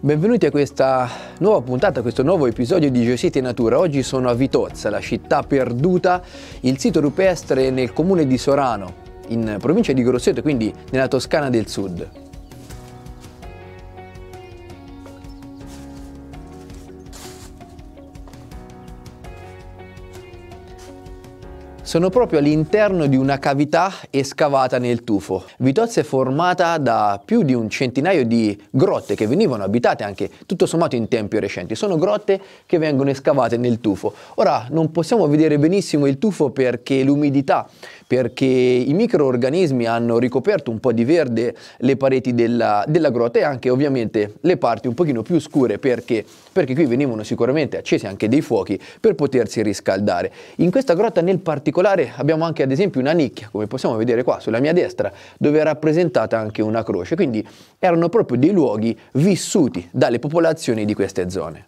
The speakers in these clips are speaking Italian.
Benvenuti a questa nuova puntata, a questo nuovo episodio di Geosite Natura. Oggi sono a Vitozza, la città perduta, il sito rupestre nel comune di Sorano, in provincia di Grosseto, quindi nella Toscana del Sud. sono proprio all'interno di una cavità escavata nel tufo. Vitozza è formata da più di un centinaio di grotte che venivano abitate anche tutto sommato in tempi recenti. Sono grotte che vengono escavate nel tufo. Ora non possiamo vedere benissimo il tufo perché l'umidità perché i microorganismi hanno ricoperto un po' di verde le pareti della, della grotta e anche ovviamente le parti un pochino più scure perché, perché qui venivano sicuramente accesi anche dei fuochi per potersi riscaldare. In questa grotta nel particolare abbiamo anche ad esempio una nicchia, come possiamo vedere qua sulla mia destra, dove è rappresentata anche una croce, quindi erano proprio dei luoghi vissuti dalle popolazioni di queste zone.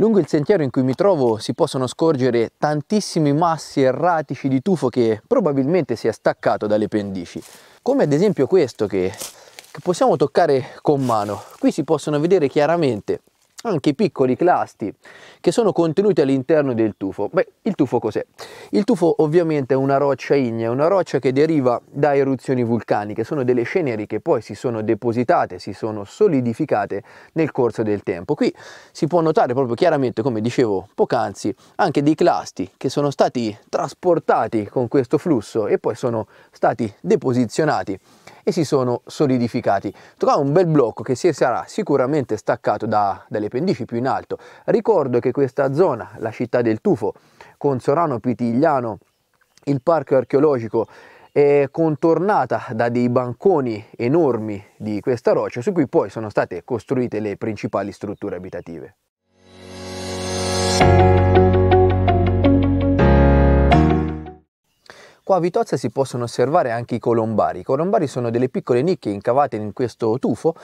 Lungo il sentiero in cui mi trovo si possono scorgere tantissimi massi erratici di tufo che probabilmente si è staccato dalle pendici, come ad esempio questo che, che possiamo toccare con mano. Qui si possono vedere chiaramente anche i piccoli clasti che sono contenuti all'interno del tufo. Beh, il tufo cos'è? Il tufo ovviamente è una roccia ignea, una roccia che deriva da eruzioni vulcaniche, sono delle ceneri che poi si sono depositate, si sono solidificate nel corso del tempo. Qui si può notare proprio chiaramente, come dicevo poc'anzi, anche dei clasti che sono stati trasportati con questo flusso e poi sono stati deposizionati e si sono solidificati. Trova un bel blocco che si sarà sicuramente staccato da, dalle pendici più in alto. Ricordo che questa zona, la città del tufo, con Sorano Pitigliano, il parco archeologico è contornata da dei banconi enormi di questa roccia su cui poi sono state costruite le principali strutture abitative. Qua a Vitozza si possono osservare anche i colombari. I colombari sono delle piccole nicchie incavate in questo tufo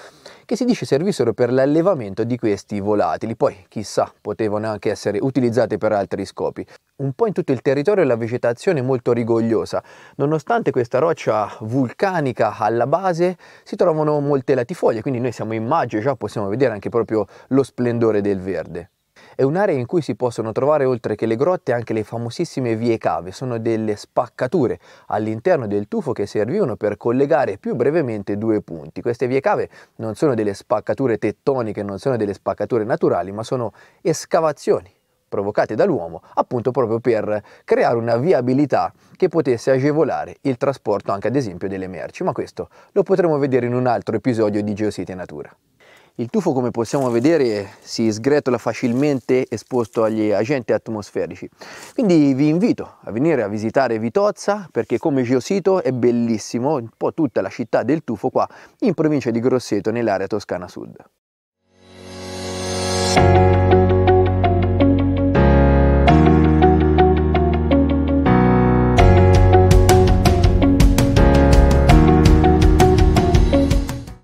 che si dice servissero per l'allevamento di questi volatili. Poi, chissà, potevano anche essere utilizzate per altri scopi. Un po' in tutto il territorio la vegetazione è molto rigogliosa. Nonostante questa roccia vulcanica alla base, si trovano molte latifoglie, quindi noi siamo in maggio e già possiamo vedere anche proprio lo splendore del verde. È un'area in cui si possono trovare oltre che le grotte anche le famosissime vie cave, sono delle spaccature all'interno del tufo che servivano per collegare più brevemente due punti. Queste vie cave non sono delle spaccature tettoniche, non sono delle spaccature naturali, ma sono escavazioni provocate dall'uomo, appunto proprio per creare una viabilità che potesse agevolare il trasporto anche ad esempio delle merci, ma questo lo potremo vedere in un altro episodio di Geosite Natura. Il tufo come possiamo vedere si sgretola facilmente esposto agli agenti atmosferici. Quindi vi invito a venire a visitare Vitozza perché come geosito è bellissimo, un po' tutta la città del tufo qua in provincia di Grosseto nell'area Toscana Sud.